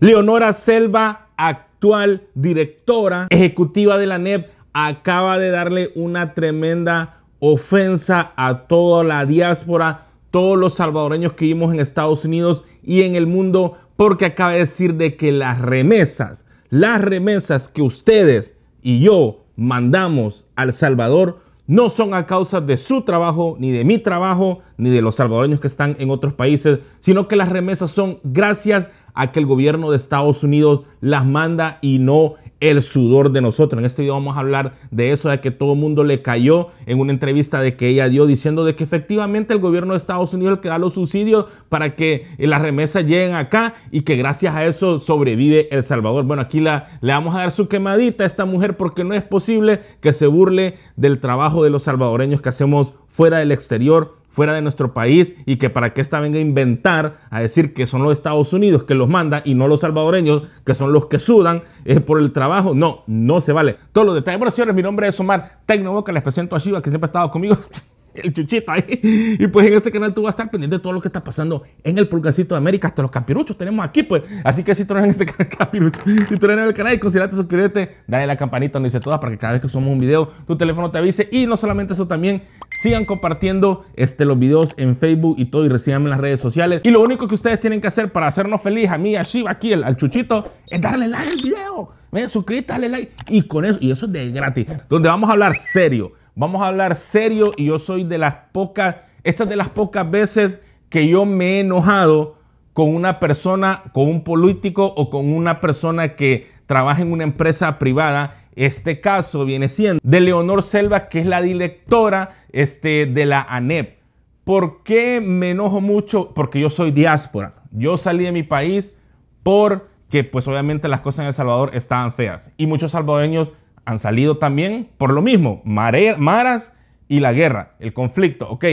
Leonora Selva, actual directora ejecutiva de la NEP, acaba de darle una tremenda ofensa a toda la diáspora, todos los salvadoreños que vivimos en Estados Unidos y en el mundo, porque acaba de decir de que las remesas, las remesas que ustedes y yo mandamos al Salvador no son a causa de su trabajo, ni de mi trabajo, ni de los salvadoreños que están en otros países, sino que las remesas son gracias a que el gobierno de Estados Unidos las manda y no el sudor de nosotros. En este video vamos a hablar de eso, de que todo el mundo le cayó en una entrevista de que ella dio diciendo de que efectivamente el gobierno de Estados Unidos es el que da los subsidios para que las remesas lleguen acá y que gracias a eso sobrevive El Salvador. Bueno, aquí la, le vamos a dar su quemadita a esta mujer porque no es posible que se burle del trabajo de los salvadoreños que hacemos fuera del exterior fuera de nuestro país y que para qué esta venga a inventar a decir que son los Estados Unidos que los manda y no los salvadoreños que son los que sudan por el trabajo. No, no se vale. Todos los detalles. Bueno, señores, mi nombre es Omar Tecnoboca. Les presento a Shiva que siempre ha estado conmigo. el chuchito ahí. Y pues en este canal tú vas a estar pendiente de todo lo que está pasando en el pulgacito de América. Hasta los campiruchos tenemos aquí, pues. Así que si tú eres en este canal, si tú eres en el canal y considerate suscribirte, dale la campanita donde dice todas para que cada vez que subamos un video, tu teléfono te avise. Y no solamente eso, también sigan compartiendo este, los videos en Facebook y todo y recibanme en las redes sociales. Y lo único que ustedes tienen que hacer para hacernos feliz a mí, a Shiva, aquí, al, al chuchito, es darle like al video. Suscríbete, dale like. Y con eso, y eso es de gratis. Donde vamos a hablar serio Vamos a hablar serio y yo soy de las pocas, estas de las pocas veces que yo me he enojado con una persona, con un político o con una persona que trabaja en una empresa privada. Este caso viene siendo de Leonor Selva, que es la directora este, de la ANEP. ¿Por qué me enojo mucho? Porque yo soy diáspora. Yo salí de mi país porque pues obviamente las cosas en El Salvador estaban feas y muchos salvadoreños han salido también por lo mismo, maras y la guerra, el conflicto, ¿ok?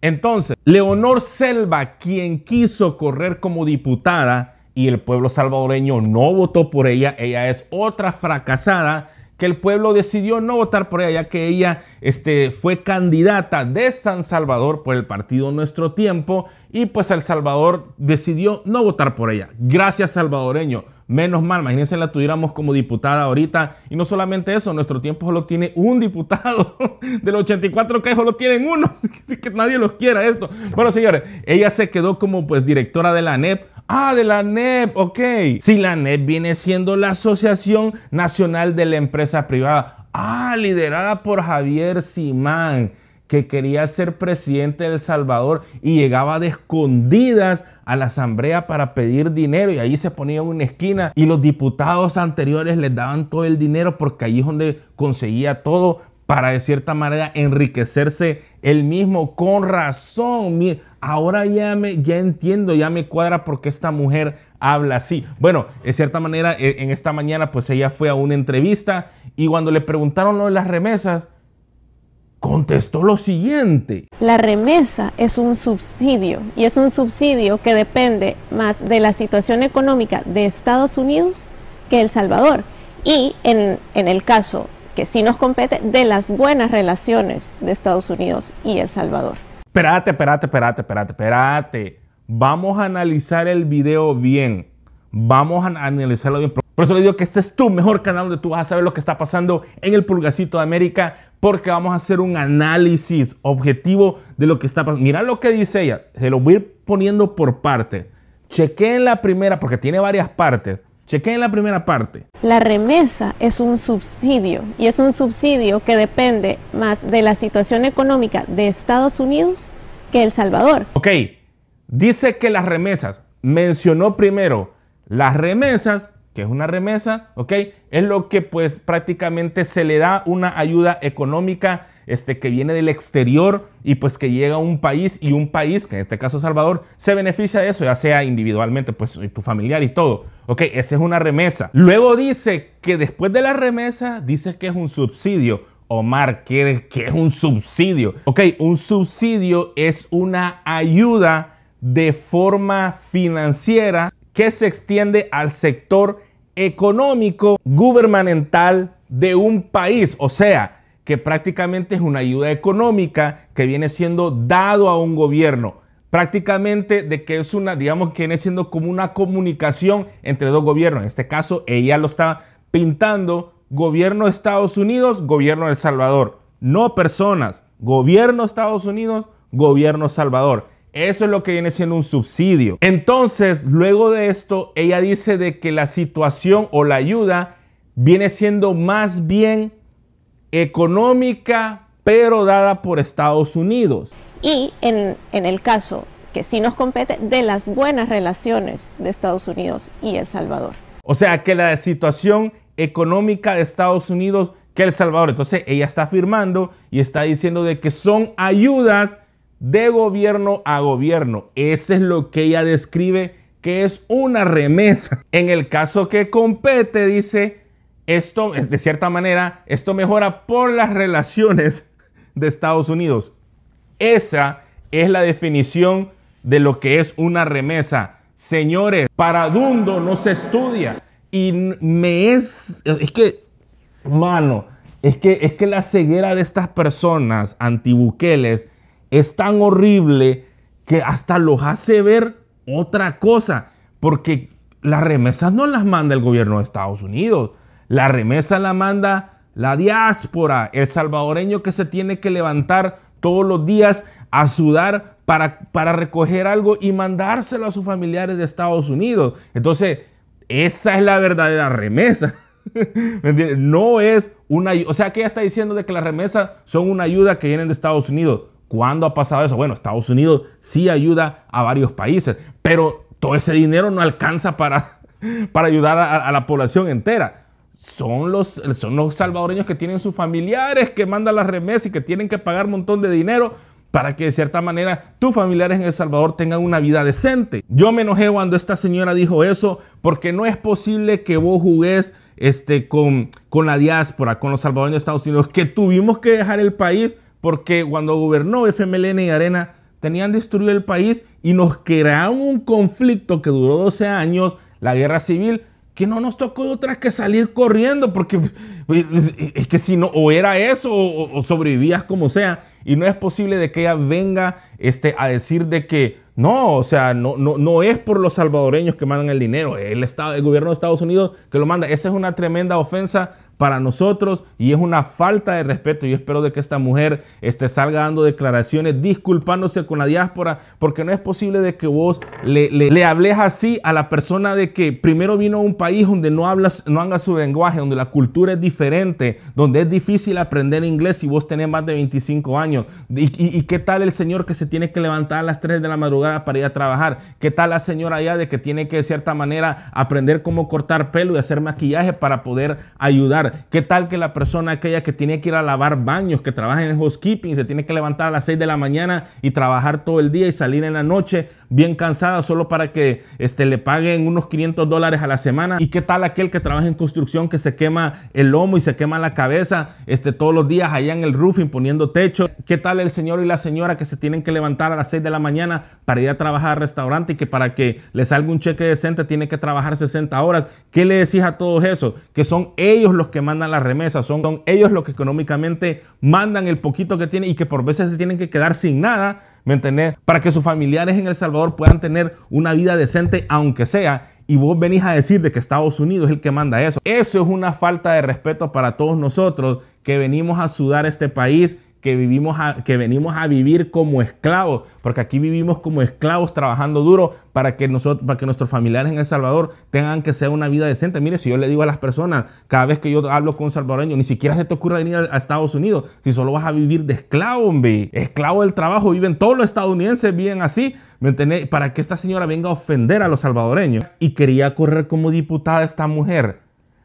Entonces, Leonor Selva, quien quiso correr como diputada y el pueblo salvadoreño no votó por ella, ella es otra fracasada que el pueblo decidió no votar por ella, ya que ella este, fue candidata de San Salvador por el partido Nuestro Tiempo y pues El Salvador decidió no votar por ella. Gracias salvadoreño. Menos mal, imagínense la tuviéramos como diputada ahorita. Y no solamente eso, nuestro tiempo solo tiene un diputado. Del 84 que solo tienen uno. Que nadie los quiera esto. Bueno, señores, ella se quedó como pues directora de la ANEP. Ah, de la NEP, ok. Si la NEP viene siendo la Asociación Nacional de la Empresa Privada. Ah, liderada por Javier Simán que quería ser presidente de El Salvador y llegaba de escondidas a la asamblea para pedir dinero y ahí se ponía en una esquina y los diputados anteriores les daban todo el dinero porque ahí es donde conseguía todo para de cierta manera enriquecerse él mismo. Con razón, ahora ya, me, ya entiendo, ya me cuadra por qué esta mujer habla así. Bueno, de cierta manera, eh, en esta mañana pues ella fue a una entrevista y cuando le preguntaron lo de las remesas, contestó lo siguiente. La remesa es un subsidio y es un subsidio que depende más de la situación económica de Estados Unidos que El Salvador. Y en, en el caso que sí nos compete, de las buenas relaciones de Estados Unidos y El Salvador. Espérate, espérate, espérate, espérate, espérate. Vamos a analizar el video bien. Vamos a analizarlo bien. Por eso le digo que este es tu mejor canal donde tú vas a saber lo que está pasando en el Pulgacito de América, porque vamos a hacer un análisis objetivo de lo que está pasando. Mira lo que dice ella, se lo voy a ir poniendo por parte. en la primera, porque tiene varias partes. Chequen la primera parte. La remesa es un subsidio y es un subsidio que depende más de la situación económica de Estados Unidos que El Salvador. Ok, dice que las remesas, mencionó primero las remesas que es una remesa, ¿ok? Es lo que pues prácticamente se le da una ayuda económica este, que viene del exterior y pues que llega a un país y un país, que en este caso Salvador, se beneficia de eso, ya sea individualmente, pues tu familiar y todo. Ok, esa es una remesa. Luego dice que después de la remesa, dice que es un subsidio. Omar, qué es un subsidio? Ok, un subsidio es una ayuda de forma financiera que se extiende al sector económico gubernamental de un país, o sea, que prácticamente es una ayuda económica que viene siendo dado a un gobierno, prácticamente de que es una, digamos que viene siendo como una comunicación entre dos gobiernos, en este caso ella lo está pintando gobierno de Estados Unidos, gobierno de El Salvador, no personas, gobierno de Estados Unidos, gobierno de Salvador. Eso es lo que viene siendo un subsidio. Entonces, luego de esto, ella dice de que la situación o la ayuda viene siendo más bien económica, pero dada por Estados Unidos. Y en, el caso que sí nos compete, de las buenas relaciones de Estados Unidos y El Salvador. O sea, que la situación económica de Estados Unidos que El Salvador. Entonces, ella está afirmando y está diciendo de que son ayudas de gobierno a gobierno. Eso es lo que ella describe que es una remesa. En el caso que compete, dice, esto, de cierta manera, esto mejora por las relaciones de Estados Unidos. Esa es la definición de lo que es una remesa. Señores, para Dundo no se estudia. Y me es, es que, mano, es que, es que la ceguera de estas personas antibuqueles es tan horrible que hasta los hace ver otra cosa, porque las remesas no las manda el gobierno de Estados Unidos, la remesa la manda la diáspora, el salvadoreño que se tiene que levantar todos los días a sudar para, para recoger algo y mandárselo a sus familiares de Estados Unidos. Entonces, esa es la verdadera remesa. no es una... O sea, que ella está diciendo de que las remesas son una ayuda que vienen de Estados Unidos. ¿Cuándo ha pasado eso? Bueno, Estados Unidos sí ayuda a varios países, pero todo ese dinero no alcanza para, para ayudar a, la población entera. Son los, son los salvadoreños que tienen sus familiares, que mandan las remesas y que tienen que pagar un montón de dinero para que de cierta manera tus familiares en El Salvador tengan una vida decente. Yo me enojé cuando esta señora dijo eso, porque no es posible que vos jugues este, con, con la diáspora, con los salvadoreños de Estados Unidos, que tuvimos que dejar el país porque cuando gobernó FMLN y Arena tenían destruido el país y nos crearon un conflicto que duró 12 años, la guerra civil, que no nos tocó otra que salir corriendo, porque pues, es que si no, o era eso, o, sobrevivías como sea, y no es posible de que ella venga este, a decir de que no, o sea, no, no, no es por los salvadoreños que mandan el dinero, el, Estado, el gobierno de Estados Unidos que lo manda. Esa es una tremenda ofensa para nosotros y es una falta de respeto. Yo espero de que esta mujer este, salga dando declaraciones, disculpándose con la diáspora, porque no es posible de que vos le, hables así a la persona de que primero vino a un país donde no hablas, no haga su lenguaje, donde la cultura es diferente, donde es difícil aprender inglés si vos tenés más de 25 años. ¿Y, y qué tal el señor que se tiene que levantar a las 3 de la madrugada para ir a trabajar? ¿Qué tal la señora allá de que tiene que de cierta manera aprender cómo cortar pelo y hacer maquillaje para poder ayudar? ¿Qué tal que la persona aquella que tiene que ir a lavar baños, que trabaja en el housekeeping, se tiene que levantar a las 6 de la mañana y trabajar todo el día y salir en la noche bien cansada solo para que este, le paguen unos 500 dólares a la semana? ¿Y qué tal aquel que trabaja en construcción, que se quema el lomo y se quema la cabeza este, todos los días allá en el roofing poniendo techo? ¿Qué tal el señor y la señora que se tienen que levantar a las 6 de la mañana para ir a trabajar al restaurante y que para que les salga un cheque decente tiene que trabajar 60 horas? ¿Qué le decís a todos esos? Que son ellos los que mandan las remesas, son, ellos los que económicamente mandan el poquito que tienen y que por veces se tienen que quedar sin nada, ¿me Para que sus familiares en El Salvador puedan tener una vida decente, aunque sea. Y vos venís a decir de que Estados Unidos es el que manda eso. Eso es una falta de respeto para todos nosotros que venimos a sudar este país que, vivimos que venimos a vivir como esclavos, porque aquí vivimos como esclavos trabajando duro para que, nosotros, para que nuestros familiares en El Salvador tengan que ser una vida decente. Mire, si yo le digo a las personas, cada vez que yo hablo con un salvadoreño, ni siquiera se te ocurra venir a, Estados Unidos, si solo vas a vivir de esclavo, hombre, esclavo del trabajo, viven todos los estadounidenses, viven así, Para que esta señora venga a ofender a los salvadoreños. Y quería correr como diputada esta mujer.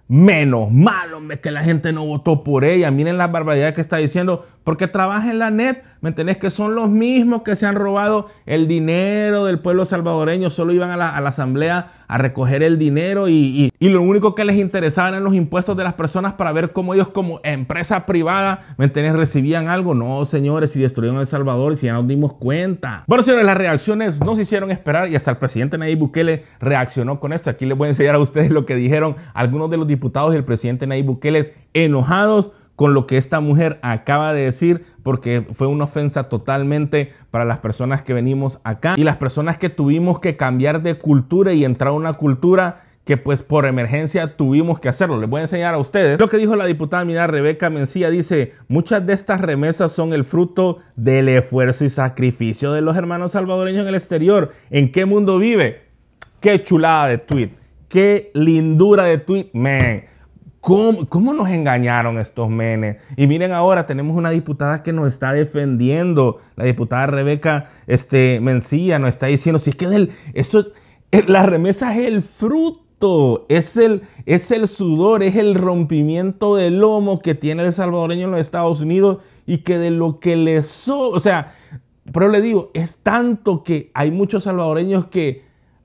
Menos mal, hombre, que la gente no votó por ella. Miren la barbaridad que está diciendo porque trabaja en la net, ¿me entendés? Que son los mismos que se han robado el dinero del pueblo salvadoreño, solo iban a la, asamblea a recoger el dinero y, lo único que les interesaban eran los impuestos de las personas para ver cómo ellos como empresa privada, ¿me entendés? Recibían algo. No, señores, si destruyeron El Salvador, y si ya nos dimos cuenta. Bueno, señores, las reacciones no se hicieron esperar y hasta el presidente Nayib Bukele reaccionó con esto. Aquí les voy a enseñar a ustedes lo que dijeron algunos de los diputados y el presidente Nayib Bukele enojados con lo que esta mujer acaba de decir porque fue una ofensa totalmente para las personas que venimos acá y las personas que tuvimos que cambiar de cultura y entrar a una cultura que pues por emergencia tuvimos que hacerlo. Les voy a enseñar a ustedes lo que dijo la diputada mira, Rebeca Mencía. Dice, muchas de estas remesas son el fruto del esfuerzo y sacrificio de los hermanos salvadoreños en el exterior. ¿En qué mundo vive? Qué chulada de tweet. Qué lindura de tweet. Man. ¿Cómo, nos engañaron estos menes? Y miren ahora, tenemos una diputada que nos está defendiendo, la diputada Rebeca este, Mencía nos está diciendo, si es que eso, eh, la remesa es el fruto, es el, es el sudor, es el rompimiento del lomo que tiene el salvadoreño en los Estados Unidos y que de lo que le so, o sea, pero le digo, es tanto que hay muchos salvadoreños que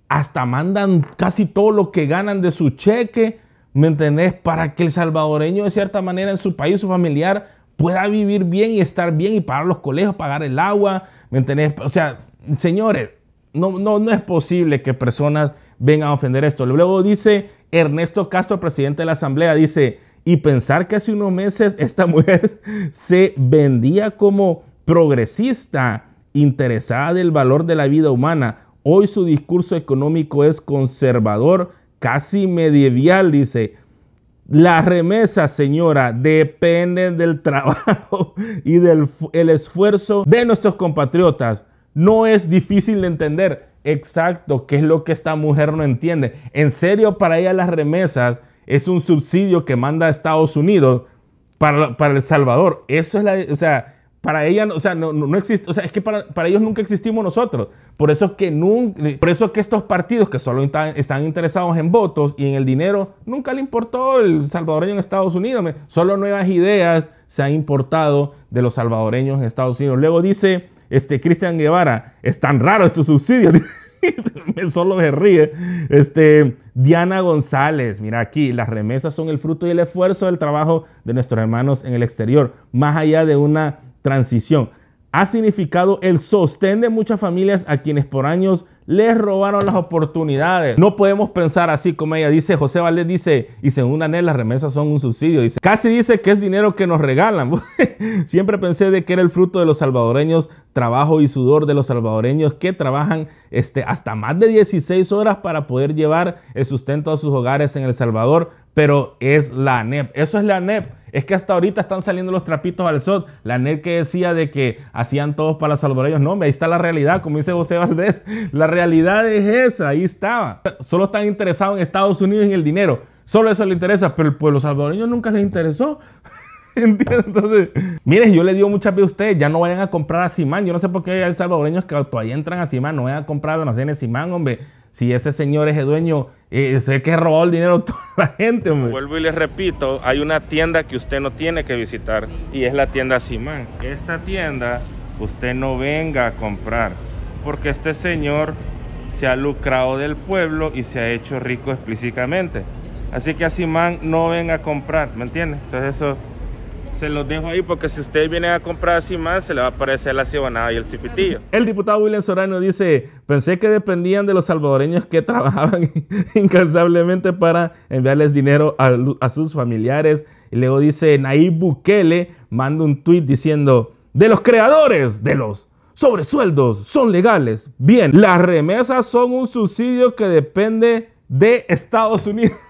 hasta mandan casi todo lo que ganan de su cheque ¿Me entendés? Para que el salvadoreño, de cierta manera, en su país, su familiar, pueda vivir bien y estar bien y pagar los colegios, pagar el agua. ¿Me entendés? O sea, señores, no, no, no es posible que personas vengan a ofender esto. Luego dice Ernesto Castro, presidente de la Asamblea, dice, y pensar que hace unos meses esta mujer se vendía como progresista, interesada del valor de la vida humana. Hoy su discurso económico es conservador casi medieval, dice, las remesas, señora, depende del trabajo y del el esfuerzo de nuestros compatriotas. No es difícil de entender exacto qué es lo que esta mujer no entiende. En serio, para ella las remesas es un subsidio que manda Estados Unidos para, para El Salvador. Eso es la... O sea, para ella, o sea, no, no, existe, o sea, es que para, ellos nunca existimos nosotros. Por eso es que nunca, por eso que estos partidos que solo están, interesados en votos y en el dinero, nunca le importó el salvadoreño en Estados Unidos. Solo nuevas ideas se han importado de los salvadoreños en Estados Unidos. Luego dice este Cristian Guevara, es tan raro estos subsidios. solo se ríe. Este, Diana González, mira aquí, las remesas son el fruto y el esfuerzo del trabajo de nuestros hermanos en el exterior, más allá de una transición. Ha significado el sostén de muchas familias a quienes por años les robaron las oportunidades. No podemos pensar así como ella dice, José Valdés dice, y según ANEL las remesas son un subsidio. Dice, casi dice que es dinero que nos regalan. Siempre pensé de que era el fruto de los salvadoreños, trabajo y sudor de los salvadoreños que trabajan este, hasta más de 16 horas para poder llevar el sustento a sus hogares en El Salvador, pero es la ANEP. Eso es la ANEP es que hasta ahorita están saliendo los trapitos al sol. La NET que decía de que hacían todos para los salvadoreños. No, ahí está la realidad, como dice José Valdés. La realidad es esa, ahí estaba. Solo están interesados en Estados Unidos y en el dinero. Solo eso les interesa, pero el pueblo salvadoreño nunca les interesó. ¿Entiendes? Entonces, miren, yo le digo muchas veces a ustedes, ya no vayan a comprar a Simán. Yo no sé por qué hay salvadoreños que todavía entran a Simán, no vayan a comprar a almacenes Simán, hombre si ese señor es el dueño, eh, sé que robó el dinero de toda la gente. Hombre. Vuelvo y les repito, hay una tienda que usted no tiene que visitar y es la tienda Simán. Esta tienda usted no venga a comprar porque este señor se ha lucrado del pueblo y se ha hecho rico explícitamente. Así que a Simán no venga a comprar, ¿me entiende? Entonces eso se los dejo ahí porque si usted viene a comprar así más, se le va a aparecer la cibanada y el cipitillo. El diputado William Sorano dice, pensé que dependían de los salvadoreños que trabajaban incansablemente para enviarles dinero a, sus familiares. Y luego dice, Nayib Bukele manda un tuit diciendo, de los creadores de los sobresueldos son legales. Bien, las remesas son un subsidio que depende de Estados Unidos.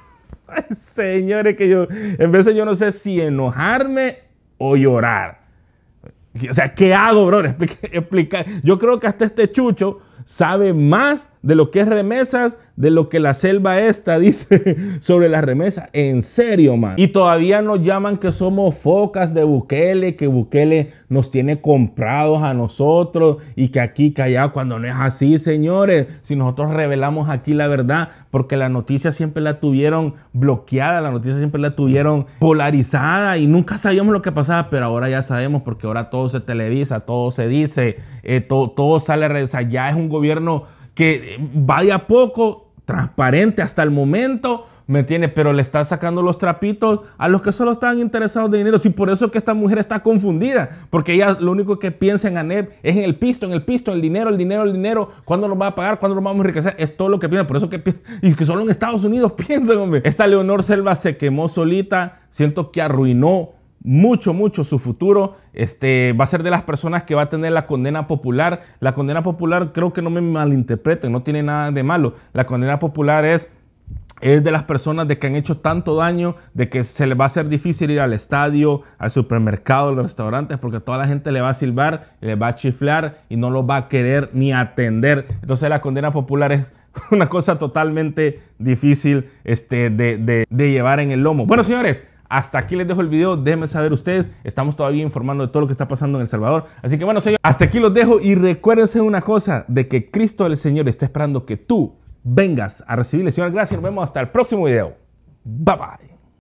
señores, que yo, en veces yo no sé si enojarme o llorar. O sea, ¿qué hago, bro? Explicar. Yo creo que hasta este chucho sabe más de lo que es remesas, de lo que la selva esta dice sobre las remesas. En serio, man. Y todavía nos llaman que somos focas de Bukele, que Bukele nos tiene comprados a nosotros y que aquí callado cuando no es así, señores. Si nosotros revelamos aquí la verdad, porque la noticia siempre la tuvieron bloqueada, la noticia siempre la tuvieron polarizada y nunca sabíamos lo que pasaba, pero ahora ya sabemos porque ahora todo se televisa, todo se dice, eh, todo sale todo sale, o sea, ya es un gobierno que vaya poco, transparente hasta el momento, ¿me tiene Pero le están sacando los trapitos a los que solo están interesados de dinero. Y por eso que esta mujer está confundida, porque ella lo único que piensa en Aneb es en el pisto, en el pisto, el dinero, el dinero, el dinero, cuándo lo va a pagar, cuándo lo vamos a enriquecer, es todo lo que piensa. Por eso que y que solo en Estados Unidos piensa, hombre. Esta Leonor Selva se quemó solita, siento que arruinó mucho, mucho su futuro. Este, va a ser de las personas que va a tener la condena popular. La condena popular, creo que no me malinterpreten, no tiene nada de malo. La condena popular es es de las personas de que han hecho tanto daño, de que se les va a hacer difícil ir al estadio, al supermercado, a los restaurantes, porque toda la gente le va a silbar, le va a chiflar y no lo va a querer ni atender. Entonces la condena popular es una cosa totalmente difícil este, de llevar en el lomo. Bueno, señores, hasta aquí les dejo el video, déjenme saber ustedes, estamos todavía informando de todo lo que está pasando en El Salvador. Así que bueno, señores, hasta aquí los dejo y recuérdense una cosa, de que Cristo el Señor está esperando que tú vengas a recibirle. Señor. Gracias, nos vemos hasta el próximo video. Bye bye.